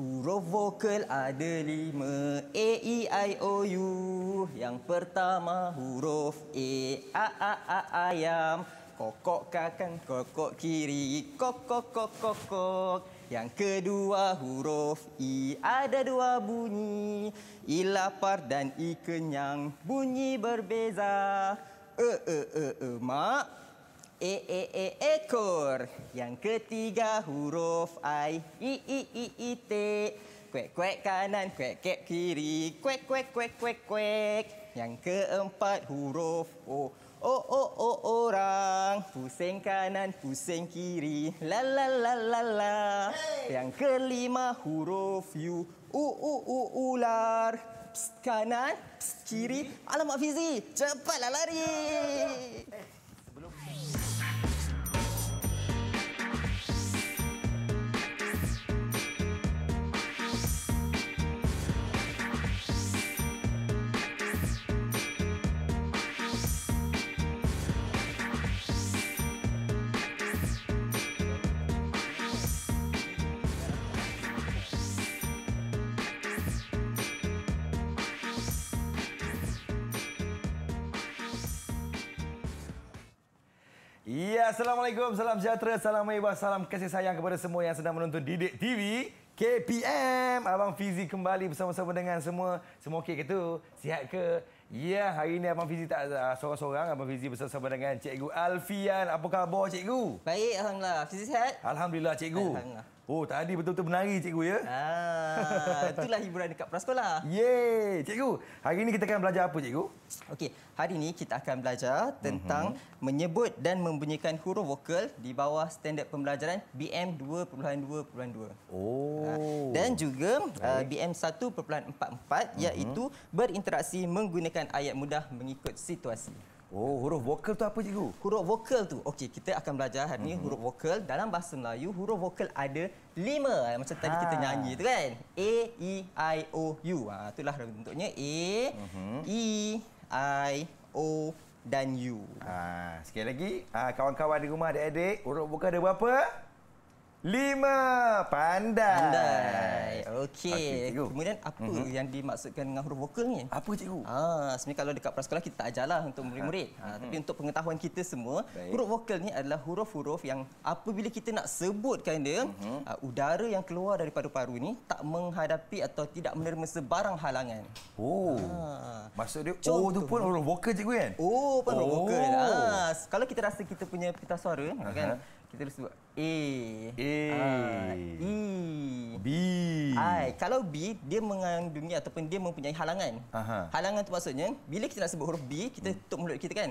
Huruf vokal ada lima A, E, I, O, U Yang pertama huruf A A, A, A, ayam Kokok kakan, kokok kiri Kokok, kokok, kokok Yang kedua huruf I Ada dua bunyi I lapar dan I kenyang Bunyi berbeza E, E, E, E, Mak E, E, E, ekor. Yang ketiga huruf I, I, I, I, I, T. Kuek, kuek kanan, kuek, kuek kiri. Kuek, kuek, kuek, kuek, kuek. Yang keempat huruf O. O, O, O, orang. Pusing kanan, pusing kiri. La, la, la, la, la. Yang kelima huruf U. U, U, U, ular. Psst, kanan, psst, kiri. Hmm. Alamak, fizik, Cepatlah lari. Ya, ya, ya, eh, Assalamualaikum, salam sejahtera, salam mewah, salam kasih sayang kepada semua yang sedang menonton Didik TV KPM. Abang Fizi kembali bersama-sama dengan semua. Semua okey ke tu? Sihat ke? Ya, hari ini Abang Fizi tak uh, ah, sorang-sorang. Abang Fizi bersama-sama dengan Cikgu Alfian. Apa khabar, Cikgu? Baik, Alhamdulillah. Fizi sihat? Alhamdulillah, Cikgu. Alhamdulillah. Oh, tadi betul-betul menari cikgu ya. Ah, itulah hiburan dekat prasekolah. Ye, cikgu. Hari ini kita akan belajar apa cikgu? Okey, hari ini kita akan belajar tentang mm -hmm. menyebut dan membunyikan huruf vokal di bawah standard pembelajaran BM 2.2.2. Ah, oh. Dan juga uh, BM 1.44 iaitu mm -hmm. berinteraksi menggunakan ayat mudah mengikut situasi. Oh, huruf vokal tu apa cikgu? Huruf vokal tu. Okey, kita akan belajar hari ni mm-hmm. huruf vokal dalam bahasa Melayu. Huruf vokal ada lima. Eh, macam tadi kita ha. nyanyi tu kan? A, E, I, O, U. Ha, itulah bentuknya. A, mm-hmm. E, I, O, dan U. Ha, sekali lagi, ha, kawan-kawan di rumah adik-adik, huruf vokal ada berapa? Lima. Pandai. Pandai. Okey. Okay, Kemudian apa uh mhm. -huh. yang dimaksudkan dengan huruf vokal ni? Apa cikgu? Ah, sebenarnya kalau dekat prasekolah kita tak ajarlah untuk murid-murid. Uh -huh. ah, tapi mhm. untuk pengetahuan kita semua, Baik. huruf vokal ni adalah huruf-huruf yang apabila kita nak sebutkan dia, uh mhm. -huh. ah, udara yang keluar daripada paru paru ni tak menghadapi atau tidak menerima sebarang halangan. Oh. Ah. Maksud dia oh, Contoh. O tu pun huruf vokal cikgu kan? Oh, pun huruf oh. vokal. Ah, oh. kalau kita rasa kita punya pita suara uh -huh. kan? kita terus sebut A. A. Uh, e. B. I. Kalau B, dia mengandungi ataupun dia mempunyai halangan. Aha. Halangan tu maksudnya, bila kita nak sebut huruf B, kita tutup mulut kita kan?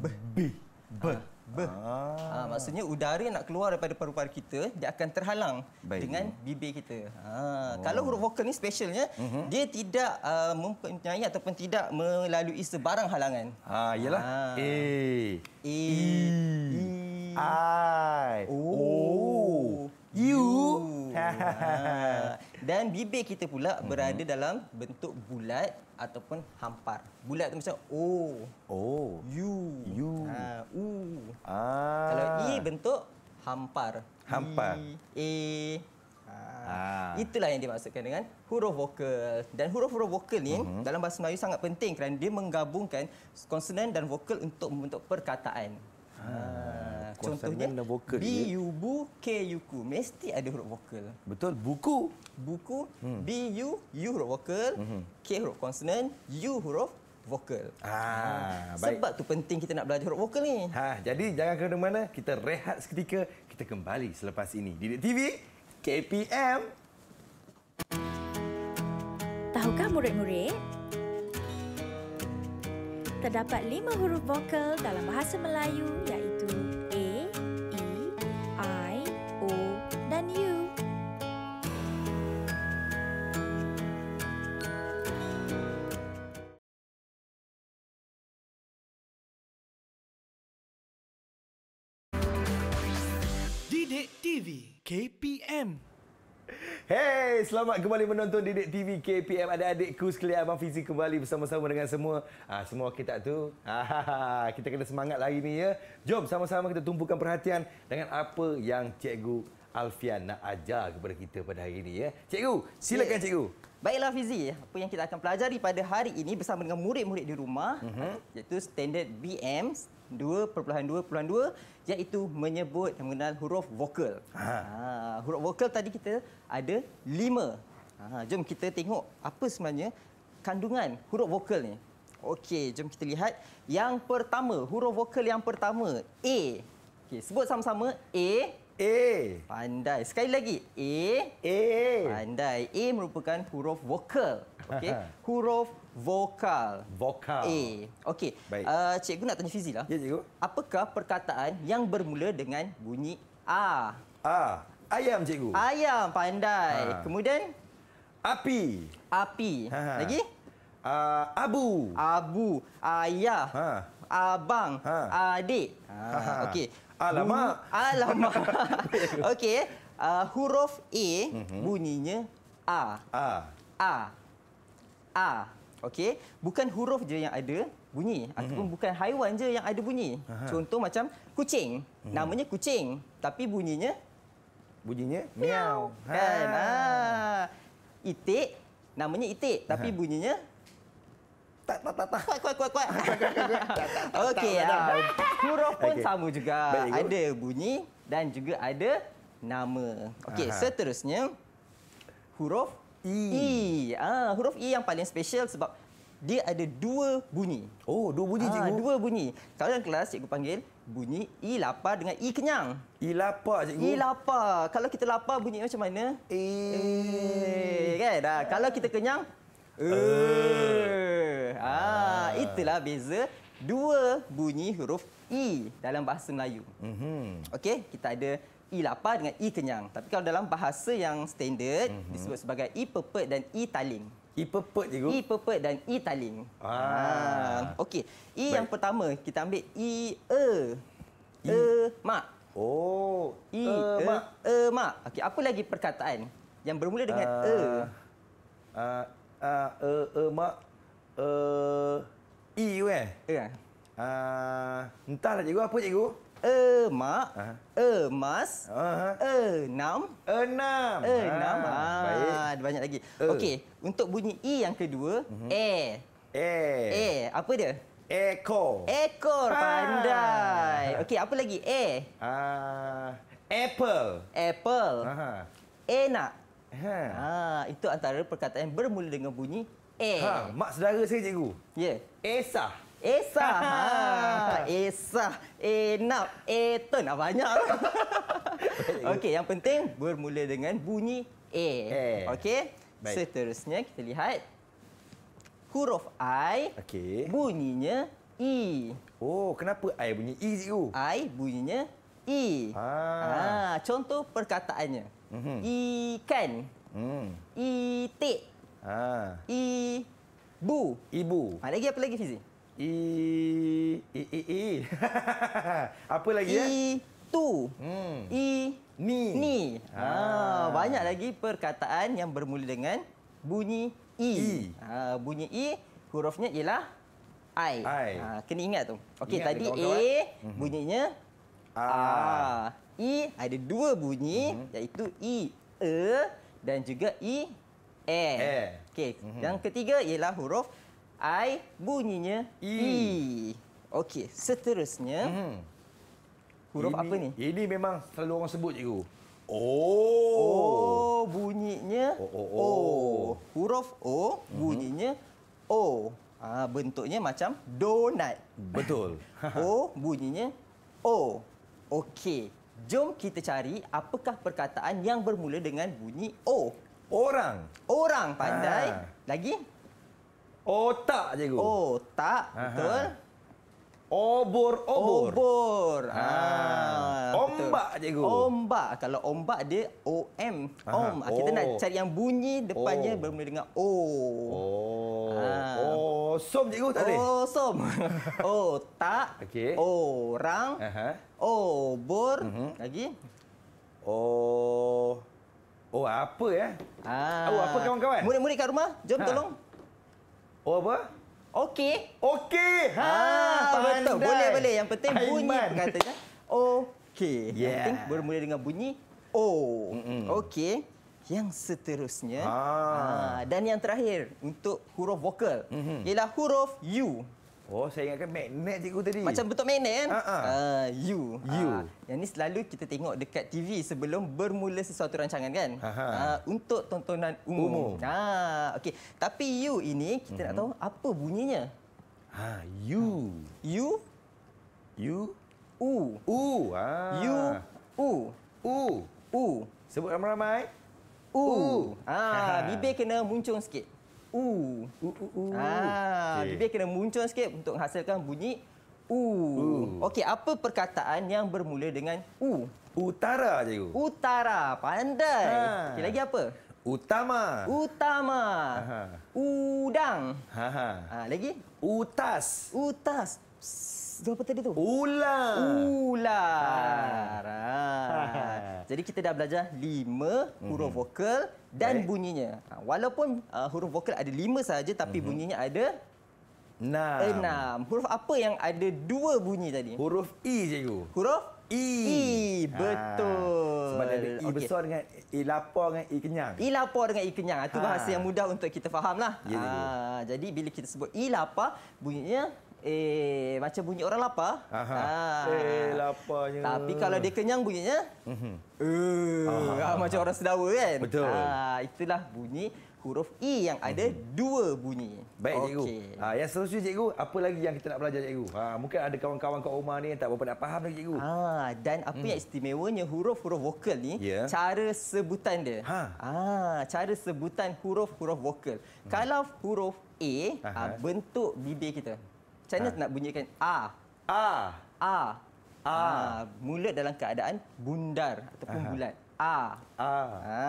B. B. B. Uh. B. Ah. Ha, maksudnya udara yang nak keluar daripada paru-paru kita dia akan terhalang Baik. dengan BB kita. Ha, oh. kalau huruf vokal ini specialnya uh-huh. dia tidak uh, mempunyai ataupun tidak melalui sebarang halangan. Ha, iyalah. Ha. A. E. E. E. I. Oh. oh. You. Dan bibir kita pula mm-hmm. berada dalam bentuk bulat ataupun hampar. Bulat tu macam O. O, U, U, Ha, U. Ah. Kalau E bentuk hampar. Hampar. E. Ha. Ah. Itulah yang dimaksudkan dengan huruf vokal. Dan huruf-huruf vokal ni uh-huh. dalam bahasa Melayu sangat penting kerana dia menggabungkan konsonan dan vokal untuk membentuk perkataan. Ah. Contohnya, dan vokal. B-U-B-U-K-U-K. Mesti ada huruf vokal. Betul. Buku. Buku. Hmm. B-U, U huruf vokal. Hmm. K huruf konsonan. U huruf vokal. Ah, ah. Sebab tu penting kita nak belajar huruf vokal ni. Ha, jadi jangan ke mana-mana. Kita rehat seketika. Kita kembali selepas ini. Di TV, KPM. Tahukah murid-murid? Terdapat lima huruf vokal dalam bahasa Melayu yang Didik TV KPM. Hey, selamat kembali menonton Didik TV KPM. Ada adikku sekalian Abang Fizi kembali bersama-sama dengan semua. Ah, semua okey tak tu? Ah, ha, ha, ha. kita kena semangat lagi ni ya. Jom sama-sama kita tumpukan perhatian dengan apa yang Cikgu Alfian nak ajar kepada kita pada hari ini ya. Cikgu, silakan yes. Cikgu. Baiklah Fizi, apa yang kita akan pelajari pada hari ini bersama dengan murid-murid di rumah uh-huh. iaitu standard BM, 2.2.2 iaitu menyebut dan mengenal huruf vokal. Ha. ha. huruf vokal tadi kita ada 5. Ha, jom kita tengok apa sebenarnya kandungan huruf vokal ni. Okey, jom kita lihat. Yang pertama, huruf vokal yang pertama, A. Okey, sebut sama-sama A. A. Pandai. Sekali lagi, A. A. Pandai. A merupakan huruf vokal. Okey. Huruf Vokal. Vokal. A. Okey. Baik. Uh, cikgu nak tanya Fizi lah. Ya, cikgu. Apakah perkataan yang bermula dengan bunyi A? A. Ayam, cikgu. Ayam, pandai. Ha. Kemudian? Api. Api. Ha. Lagi? Uh, abu. Abu. Ayah. Ha. Abang. Ha. Adik. Ha. Ha. ha. Okey. Alamak. Alamak. Okey. Uh, huruf A mhm. bunyinya A. A. A. A. Okey, bukan huruf je yang ada bunyi ataupun mm -hmm. bukan haiwan je yang ada bunyi. Aha. Contoh macam kucing. Mm -hmm. Namanya kucing tapi bunyinya bunyinya miau. Kan? Ha. Ah. Itik namanya itik tapi bunyinya tak tak tak tak kuat kuat kuat. Okey, huruf pun okay. sama juga. Baik, ada bunyi dan juga ada nama. Okey, seterusnya huruf E. E. Ah, huruf E yang paling special sebab dia ada dua bunyi. Oh, dua bunyi ah, cikgu. Dua bunyi. Kalau dalam kelas cikgu panggil bunyi E lapar dengan E kenyang. E lapar cikgu. E lapar. Kalau kita lapar bunyi macam mana? E. e. Kan? Ah, kalau kita kenyang? E. Uh. Ah, itulah beza dua bunyi huruf E dalam bahasa Melayu. Mhm. Okey, kita ada E lapar dengan E kenyang. Tapi kalau dalam bahasa yang standard mm-hmm. disebut sebagai E pepet dan E taling. E pepet je, Guru? E pepet dan E taling. Ah. ah. Okey. E Baik. yang pertama kita ambil E e. E, e mak. Oh, E, e, e mak. E, mak. Okey, apa lagi perkataan yang bermula dengan uh, e? uh, uh, e e mak. E E weh. Ya. entahlah cikgu apa cikgu? Emak, emas, ha? Ha, ha. enam. Enam. Enam. Ah, ah, ada banyak lagi. E. Okey, untuk bunyi i e yang kedua, uh mhm. -huh. E. E. E. Apa dia? Ekor. Ekor, ah. pandai. Okey, apa lagi? E. Uh, apple. Apple. Aha. Enak. Ha. Ah, itu antara perkataan bermula dengan bunyi E. Ha. Mak saudara saya, cikgu. Ya. Yeah. Esah. Esa. Ha. Esa. Enak. Eton. Ah, banyak. Okey, yang penting bermula dengan bunyi A. Okey. Seterusnya kita lihat huruf I okay. bunyinya I. Oh, kenapa I bunyi I e cikgu? I bunyinya I. Ah. Ah, contoh perkataannya. Mm -hmm. Ikan. Hmm. Itik. Ah. I Ibu. Ah, lagi apa lagi fizik? I I I I Apa lagi ya? Eh? I Tu hmm. I Ni Ni ah. ha. Banyak lagi perkataan yang bermula dengan bunyi I, ha, Bunyi I hurufnya ialah I, I. Ha. Kena ingat tu Okey tadi A mhm. bunyinya A. I ada dua bunyi hmm. iaitu I E dan juga I E. e. Okey, mm yang ketiga ialah huruf I bunyinya I. e. Okey, seterusnya. Hmm. Huruf ini, apa ni? Ini memang selalu orang sebut cikgu. Oh. Oh, bunyinya O. Oh, oh, oh. oh. Huruf O mhm. bunyinya hmm. O. Ha, bentuknya macam donat. Betul. o bunyinya O. Okey. Jom kita cari apakah perkataan yang bermula dengan bunyi O. Orang. Orang pandai. Ha. Lagi? Otak cikgu. Otak, betul. Obor-obor. Obor. Ha. Ah, ombak cikgu. Ombak. Kalau ombak dia OM. Om. Aha. Kita oh. nak cari yang bunyi depannya oh. bermula dengan O. Oh. Ha. Oh, som cikgu tadi. Oh, som. Otak. Okey. Orang. Aha. Obor. Uh mhm. -huh. Lagi. Oh. Oh, apa ya? Ah. Oh, apa kawan-kawan? Murid-murid kat rumah, jom ha. tolong. Oh apa? Okey. Okey. Ha, ah, betul. Boleh boleh. Yang penting Aiman. bunyi katanya, Okey. Yeah. Yang penting bermula dengan bunyi O. Okey. Yang seterusnya. Ah. Ah, dan yang terakhir untuk huruf vokal mm -hmm. ialah huruf U. Oh, saya ingatkan magnet cikgu tadi. Macam bentuk magnet kan? Ha -ha. Uh, you. You. Uh, yang ni selalu kita tengok dekat TV sebelum bermula sesuatu rancangan kan? Uh, untuk tontonan umum. Umum. Uh, okay. Tapi you ini, kita mm -hmm. nak mhm. tahu apa bunyinya? Ha, you. You. You. U. U. Ha. You. U. U. U. Sebut ramai-ramai. U. Ha. Ha. Bibir kena muncung sikit. U. U, U, U. Ah, okay. bibir kena muncul sikit untuk menghasilkan bunyi U. U. Okey, apa perkataan yang bermula dengan U? Utara, cikgu. Utara, pandai. Ha. Okay, lagi apa? Utama. Utama. Aha. Udang. Ha. Ha. Ha. Lagi? Utas. Utas. Psst. Dua apa tadi tu? Ular. Ular. Ah. Ah. Jadi kita dah belajar lima huruf mhm. vokal dan Baik. bunyinya. Ah, walaupun uh, huruf vokal ada lima saja, tapi mm -hmm. bunyinya ada... Enam. Enam. Huruf apa yang ada dua bunyi tadi? Huruf I, e, cikgu. Huruf? I. E. I. E. Betul. Ha. Sebab ada I okay. Oh, dengan I lapor dengan I kenyang. I lapor dengan I kenyang. Itu ha. bahasa yang mudah untuk kita faham Ya, ha. Jadi bila kita sebut I lapar, bunyinya... Eh, macam bunyi orang lapar. Ha. Eh, laparnya. Tapi kalau dia kenyang bunyinya? Mhm. Eh, ah, macam orang sedawa kan? Betul. Ha, itulah bunyi huruf E yang ada mm -hmm. dua bunyi. Baik okay. cikgu. Ha, yang seterusnya cikgu, apa lagi yang kita nak belajar cikgu? Ha, mungkin ada kawan-kawan kat rumah ni yang tak berapa nak faham lagi cikgu. Ha, dan apa mm. yang hmm. istimewanya huruf-huruf vokal ni? Yeah. Cara sebutan dia. Ha. Ha, cara sebutan huruf-huruf vokal. Mm. Kalau huruf a, ha, bentuk bibir kita. Macam mana ha. nak bunyikan A? A. A. A. Ah, mulut dalam keadaan bundar ataupun Aha. bulat. A. A. Ha,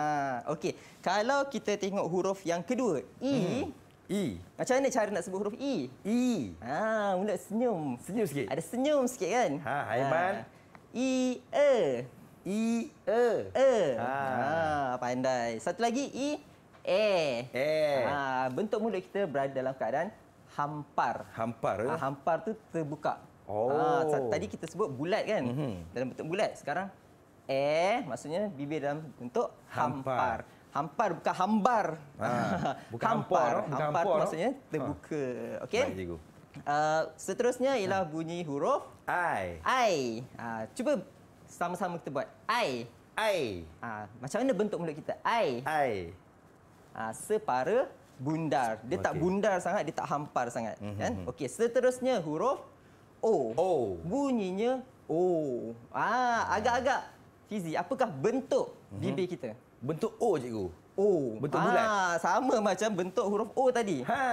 okey. Kalau kita tengok huruf yang kedua. I. E. Hmm. I. E. Macam mana cara nak sebut huruf I? E? I. Ha. Mulut senyum. Senyum sikit. Ada senyum sikit kan? Ha. Haiban. Ha. I. E. I. E. E. Ha. ha. Pandai. Satu lagi. I. E. E. Ha. Bentuk mulut kita berada dalam keadaan hampar. Hampar. Eh? Ah, hampar tu terbuka. Ah, oh. Ah, tadi kita sebut bulat kan? Mm -hmm. Dalam bentuk bulat. Sekarang eh maksudnya bibir dalam bentuk hampar. hampar. bukan hambar. Ha, bukan hampar. Hampar, eh? bukan hampar, hampar tu eh? maksudnya terbuka. Ha. Okey. uh, seterusnya ialah ha. bunyi huruf I. I. Uh, cuba sama-sama kita buat. I. I. Uh, macam mana bentuk mulut kita? I. I. Uh, separa bundar. Dia okay. tak bundar sangat, dia tak hampar sangat. Mm -hmm. kan? Mhm. Okey, seterusnya huruf O. O. Bunyinya O. Ah, hmm. agak-agak. Fizi, apakah bentuk mm -hmm. bibir kita? Bentuk O, cikgu. O. Bentuk bulat. Ah, sama macam bentuk huruf O tadi. Ha.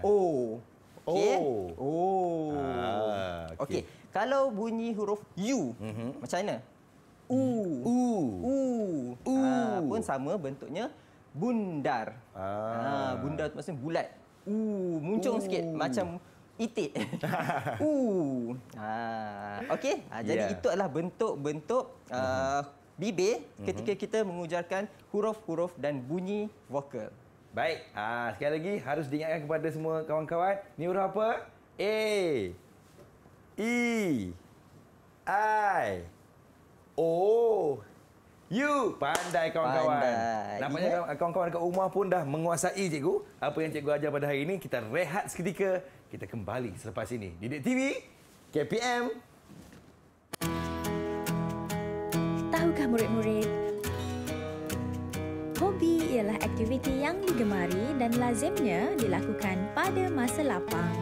O. Okay. O. O. Ah, okay. okay. Kalau bunyi huruf U, mm -hmm. macam mana? U. U. U. U. Ah, pun sama bentuknya bundar. Ah. ah bundar tu maksudnya bulat. Uh, muncung Ooh. sikit macam itik. uh. Ah, okey. Ah, jadi yeah. itu adalah bentuk-bentuk uh, mhm. bibir mm-hmm. ketika mhm. kita mengujarkan huruf-huruf dan bunyi vokal. Baik. Ah, sekali lagi harus diingatkan kepada semua kawan-kawan, ni huruf apa? A E I O You pandai kawan-kawan. Nampaknya yeah. kawan-kawan dekat rumah pun dah menguasai cikgu. Apa yang cikgu ajar pada hari ini, kita rehat seketika. Kita kembali selepas ini. Didik TV, KPM. Tahukah murid-murid? Hobi ialah aktiviti yang digemari dan lazimnya dilakukan pada masa lapang.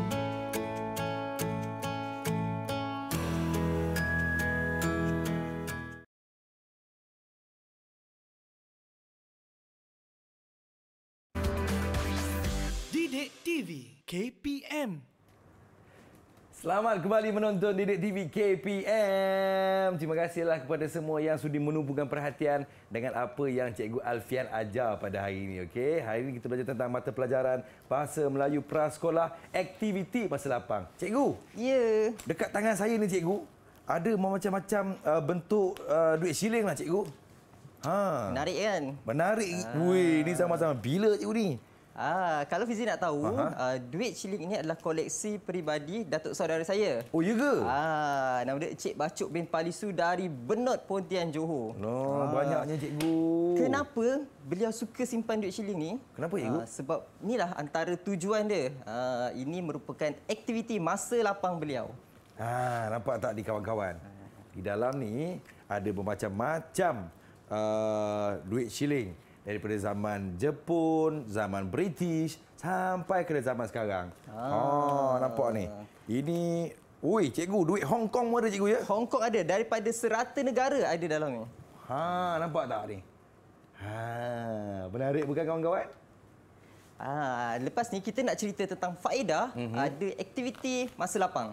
KPM. Selamat kembali menonton Didik TV KPM. Terima kasihlah kepada semua yang sudi menumpukan perhatian dengan apa yang Cikgu Alfian ajar pada hari ini. Okay? Hari ini kita belajar tentang mata pelajaran Bahasa Melayu Prasekolah Aktiviti Masa Lapang. Cikgu, yeah. dekat tangan saya ni Cikgu, ada macam-macam uh, bentuk uh, duit siling lah Cikgu. Ha. Menarik kan? Menarik. Ha. Ah. Wih, ini sama-sama. Bila Cikgu ni? Ah, kalau Fizi nak tahu, uh, ah, duit cilik ini adalah koleksi peribadi datuk saudara saya. Oh, ya ke? Ah, nama dia Cik Bacuk bin Palisu dari Benut Pontian Johor. No, ah. banyaknya cikgu. Kenapa beliau suka simpan duit cilik ini? Kenapa cikgu? Ah, sebab inilah antara tujuan dia. Ah, ini merupakan aktiviti masa lapang beliau. Ah, nampak tak di kawan-kawan? Di dalam ni ada bermacam-macam uh, ah, duit cilik daripada zaman Jepun, zaman British sampai ke zaman sekarang. ah. oh, nampak ni. Ini Ui, cikgu, duit Hong Kong mana cikgu ya? Hong Kong ada. Daripada serata negara ada dalam ni. Ha, nampak tak ni? Ha, menarik bukan kawan-kawan? Ah, lepas ni kita nak cerita tentang faedah mm-hmm. ada aktiviti masa lapang.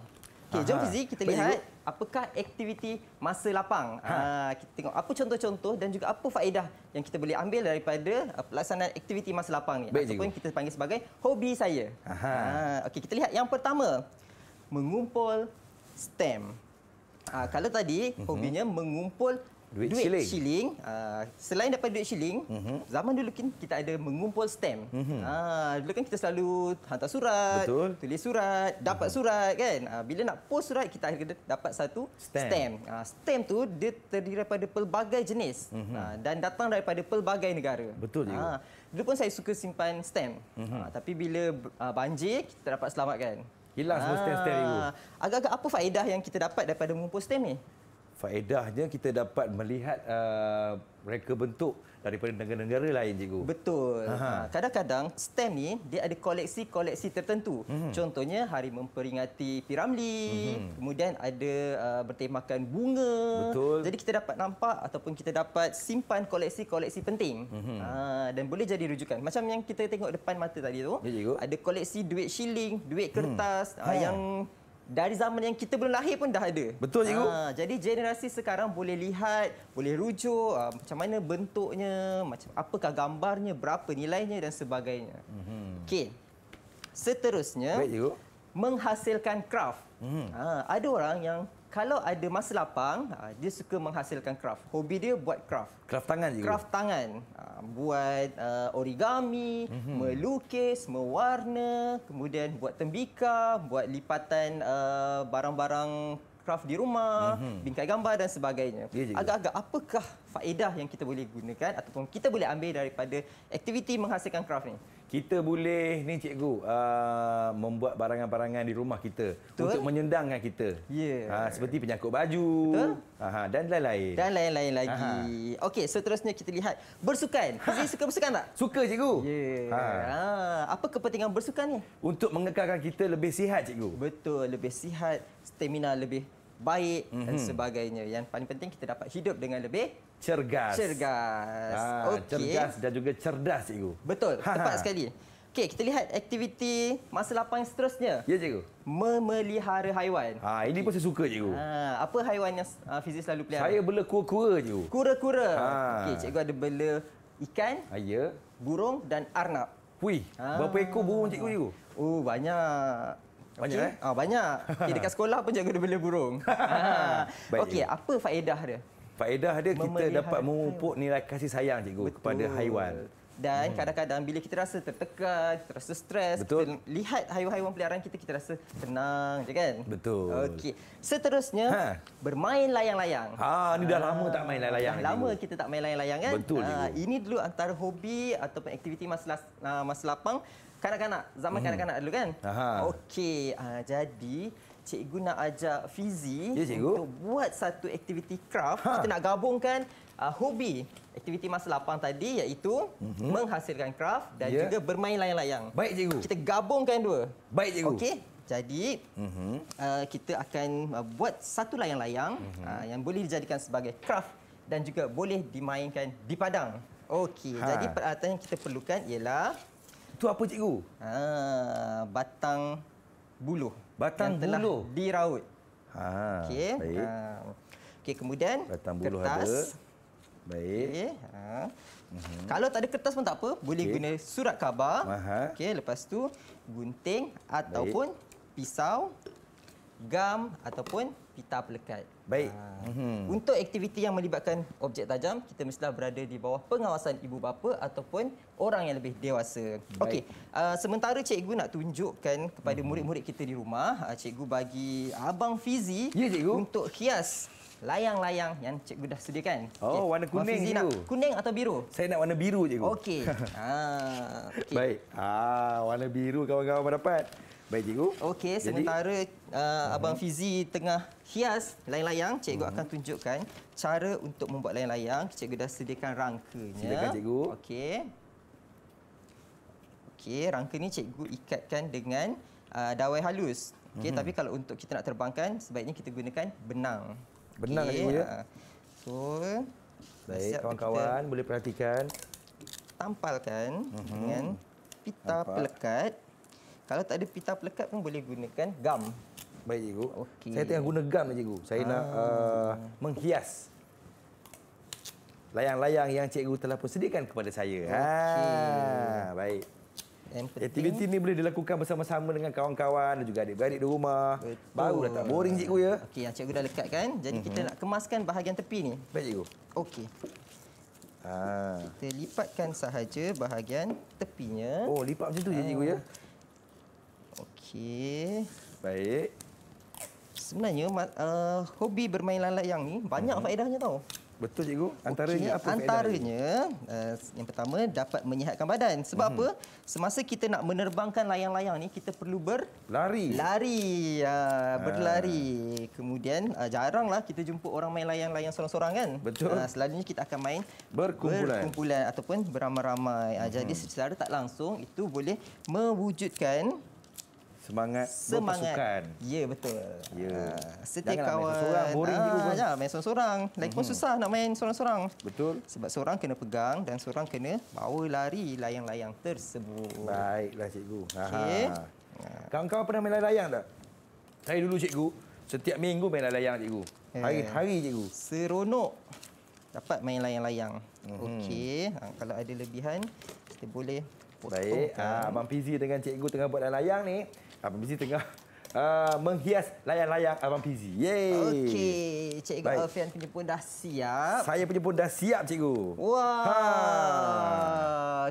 Okey, jom Fizi kita Baik, lihat. Cikgu apakah aktiviti masa lapang? Ha. Ha, kita tengok apa contoh-contoh dan juga apa faedah yang kita boleh ambil daripada ah, pelaksanaan aktiviti masa lapang ni. Baik ataupun juga. kita panggil sebagai hobi saya. Ha, Okey, kita lihat yang pertama. Mengumpul stem. Ha, kalau tadi, uh-huh. hobinya mengumpul duit, duit shilling. shilling uh, selain daripada duit shilling, uh-huh. zaman dulu kan kita ada mengumpul stamp. Uh-huh. Uh, dulu kan kita selalu hantar surat, Betul. tulis surat, dapat uh-huh. surat kan. Uh, bila nak post surat, kita akhirnya dapat satu stamp. Stamp, uh, stamp tu dia terdiri daripada pelbagai jenis uh-huh. uh, dan datang daripada pelbagai negara. Betul juga. Uh, dulu pun saya suka simpan stamp. Uh-huh. Uh, tapi bila uh, banjir, kita dapat selamatkan. Hilang semua stamp-stamp itu. Agak-agak apa faedah yang kita dapat daripada mengumpul stamp ni? faedahnya kita dapat melihat uh, mereka bentuk daripada negara-negara lain cikgu. Betul. Ah, kadang-kadang stem ni dia ada koleksi-koleksi tertentu. Mm-hmm. Contohnya hari memperingati Piramli, mm-hmm. kemudian ada uh, bertemakan bunga. Betul. Jadi kita dapat nampak ataupun kita dapat simpan koleksi-koleksi penting. Mm-hmm. Uh, dan boleh jadi rujukan. Macam yang kita tengok depan mata tadi tu, ya, ada koleksi duit shilling, duit kertas mm. ha. yang dari zaman yang kita belum lahir pun dah ada. Betul cikgu. Ha, jadi generasi sekarang boleh lihat, boleh rujuk ha, macam mana bentuknya, macam apakah gambarnya, berapa nilainya dan sebagainya. Mm-hmm. Okey. Seterusnya, Baik, menghasilkan craft. Mm-hmm. Ha, ada orang yang kalau ada masa lapang, ha, dia suka menghasilkan craft. Hobi dia buat craft. Craft tangan juga? Craft tangan. Ha, buat uh, origami, mm-hmm. melukis, mewarna, kemudian buat tembikar, buat lipatan uh, barang-barang craft di rumah, mm-hmm. bingkai gambar dan sebagainya. Agak-agak apakah faedah yang kita boleh gunakan ataupun kita boleh ambil daripada aktiviti menghasilkan craft ini? kita boleh ni cikgu uh, membuat barangan-barangan di rumah kita Betul? untuk menyendangkan kita. Yeah. Uh, seperti penyakut baju. Aha, dan lain-lain. Dan lain-lain lagi. Okey, seterusnya kita lihat bersukan. Cikgu ha. suka bersukan tak? Suka cikgu. Yeah. Ha. Ah, apa kepentingan bersukan ni? Untuk mengekalkan kita lebih sihat cikgu. Betul, lebih sihat, stamina lebih baik mm -hmm. dan mhm. sebagainya. Yang paling penting kita dapat hidup dengan lebih cergas. Cergas. Ah, okay. Cergas dan juga cerdas cikgu. Betul. Ha -ha. Tepat sekali. Okey, kita lihat aktiviti masa lapang yang seterusnya. Ya cikgu. Memelihara haiwan. Ha, ini okay. pun saya suka cikgu. Ha, apa haiwan yang uh, fizik selalu pelihara? Saya bela kura-kura cikgu. Kura-kura. Ha. Okey, cikgu ada bela ikan, ah, ya. burung dan arnab. Wih, ha. berapa ekor burung cikgu cikgu? Oh, banyak. Banyak okay. eh? Oh, banyak. Okay, dekat sekolah pun jaga bila burung. Ah, Okey, apa faedah dia? Faedah dia kita dapat memupuk nilai kasih sayang cikgu Betul. kepada haiwan. Dan hmm. kadang-kadang hmm. bila kita rasa tertekan, kita rasa stres, Betul. kita lihat haiwan-haiwan peliharaan kita, kita rasa tenang je kan? Betul. Okey. Seterusnya, ha. bermain layang-layang. Ha, ah, ini dah lama tak main layang-layang. Dah lama kita tak main layang-layang kan? Betul. Ha. Ini dulu antara hobi ataupun aktiviti masa, masa lapang kanak-kanak zaman hmm. kanak-kanak dulu kan okey uh, jadi cikgu nak ajak Fizi ya, untuk buat satu aktiviti craft ha. kita nak gabungkan uh, hobi aktiviti masa lapang tadi iaitu mm-hmm. menghasilkan craft dan yeah. juga bermain layang-layang baik cikgu kita gabungkan dua baik cikgu okey jadi mm-hmm. uh, kita akan uh, buat satu layang-layang mm-hmm. uh, yang boleh dijadikan sebagai craft dan juga boleh dimainkan di padang okey ha. jadi peralatan yang kita perlukan ialah Tu apa cikgu? Ha, batang buluh. Batang yang buluh di diraut. Ha. Okey. Ha. Okey, kemudian batang buluh kertas. ada. Baik. Okay. Ha. mm Kalau tak ada kertas pun tak apa, boleh okay. guna surat khabar. Okey, lepas tu gunting ataupun Baik. pisau, gam ataupun pita pelekat. Baik. Uh, untuk aktiviti yang melibatkan objek tajam, kita mestilah berada di bawah pengawasan ibu bapa ataupun orang yang lebih dewasa. Okey. Uh, sementara cikgu nak tunjukkan kepada mhm. murid-murid kita di rumah, uh, cikgu bagi abang Fizi ya, cikgu. untuk hias layang-layang yang cikgu dah sediakan. Oh, okay. warna kuning tu. Kuning atau biru? Saya nak warna biru cikgu. Okey. ha, okay. Baik. Ah, warna biru kawan-kawan dapat. -kawan Baik cikgu. Okey, sementara uh, abang Fizi tengah hias layang-layang, cikgu uh akan tunjukkan cara untuk membuat layang-layang. Cikgu dah sediakan rangkanya. Silakan cikgu. Okey. Okey, rangka ni cikgu ikatkan dengan uh, dawai halus. Okey, uh tapi kalau untuk kita nak terbangkan, sebaiknya kita gunakan benang. Benang okay. cikgu ya. Uh, so, baik kawan-kawan boleh perhatikan tampalkan uh dengan pita Apa? pelekat. Kalau tak ada pita pelekat pun boleh gunakan gam. Baik cikgu. Okay. Saya tengah guna gam cikgu. Saya ah. nak uh, menghias layang-layang yang cikgu telah persediakan kepada saya. Okay. Ha. Baik. Aktiviti ini boleh dilakukan bersama-sama dengan kawan-kawan dan juga adik-adik di rumah. Betul. Baru dah tak boring cikgu ya. Okey, yang cikgu dah lekat kan? Jadi uh -huh. kita mhm. nak kemaskan bahagian tepi ni. Baik cikgu. Okey. Ha. Kita lipatkan sahaja bahagian tepinya. Oh, lipat macam tu je cikgu ya. Ah. Okey. Baik. Sebenarnya uh, hobi bermain layang-layang ni banyak uh mhm. -huh. faedahnya tau. Betul cikgu. Antaranya okay. apa faedahnya? Antaranya uh, yang pertama dapat menyihatkan badan. Sebab uh apa? Semasa kita nak menerbangkan layang-layang ni kita perlu ya, ah. berlari. Lari. Uh, berlari. Uh. Kemudian uh, jaranglah kita jumpa orang main layang-layang seorang-seorang kan? Betul. Uh, selalunya kita akan main berkumpulan, berkumpulan ataupun beramai-ramai. Uh, uh Jadi secara tak langsung itu boleh mewujudkan semangat, semangat. berpasukan. Ya, betul. Ya. Ha, setiap Janganlah kawan. Ha, main sorang-sorang, boring juga. Ya, main sorang-sorang. Lagi pun hmm. susah nak main sorang-sorang. Betul. Sebab sorang kena pegang dan sorang kena bawa lari layang-layang tersebut. Baiklah, cikgu. Okay. Ha. Kawan-kawan pernah main layang-layang tak? Saya dulu, cikgu. Setiap minggu main layang cikgu. Eh. Hari-hari, cikgu. Seronok dapat main layang-layang. Mhm. Okey. Ha, kalau ada lebihan, kita boleh... Baik, Abang Fizi dengan Cikgu tengah buat layang-layang ni. Abang Fizi tengah uh, menghias layang-layang Abang Fizi. Yeay. Okey, Cikgu Baik. Alfian punya pun dah siap. Saya punya pun dah siap, Cikgu. Wah. Ha.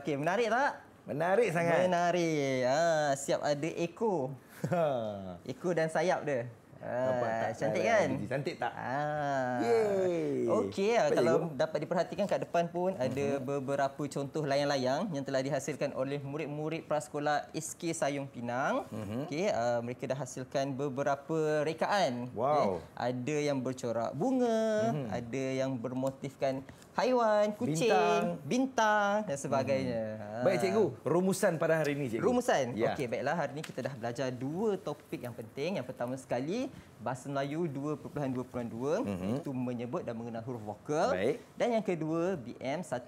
Okey, menarik tak? Menarik sangat. Menarik. Ha, siap ada ekor. Ha. Ekor dan sayap dia. Ah, cantik kan? Gigi. Cantik tak? Ah. Yeay. Okey, kalau ego. dapat diperhatikan kat depan pun ada uh-huh. beberapa contoh layang-layang yang telah dihasilkan oleh murid-murid prasekolah SK Sayung Pinang. Uh-huh. Okey, uh, mereka dah hasilkan beberapa rekaan. Wow. Okay, ada yang bercorak bunga, uh-huh. ada yang bermotifkan haiwan, kucing, bintang, bintang dan sebagainya. Hmm. Baik cikgu, rumusan pada hari ini cikgu. Rumusan. Ya. Okey, baiklah hari ini kita dah belajar dua topik yang penting. Yang pertama sekali bahasa Melayu 2.2.2 hmm. itu menyebut dan mengenal huruf vokal Baik. dan yang kedua BM 1.4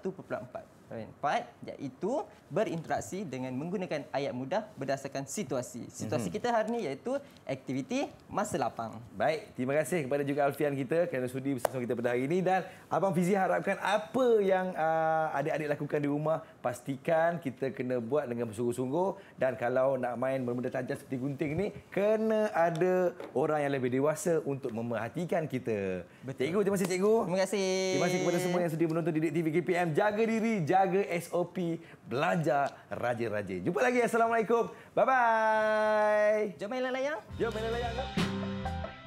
Empat, iaitu berinteraksi dengan menggunakan ayat mudah berdasarkan situasi. Situasi mm-hmm. kita hari ini iaitu aktiviti masa lapang. Baik, terima kasih kepada juga Alfian kita kerana sudi bersama kita pada hari ini. Dan Abang Fizi harapkan apa yang uh, adik-adik lakukan di rumah, pastikan kita kena buat dengan bersungguh-sungguh. Dan kalau nak main benda tajam seperti gunting ini, kena ada orang yang lebih dewasa untuk memerhatikan kita. Betul. Cikgu, terima kasih cikgu. Terima kasih. Terima kasih kepada semua yang sudi menonton di TV KPM. Jaga diri, jaga jaga SOP, belanja rajin-rajin. Jumpa lagi. Assalamualaikum. Bye-bye. Jom main layang-layang. Jom main layang-layang.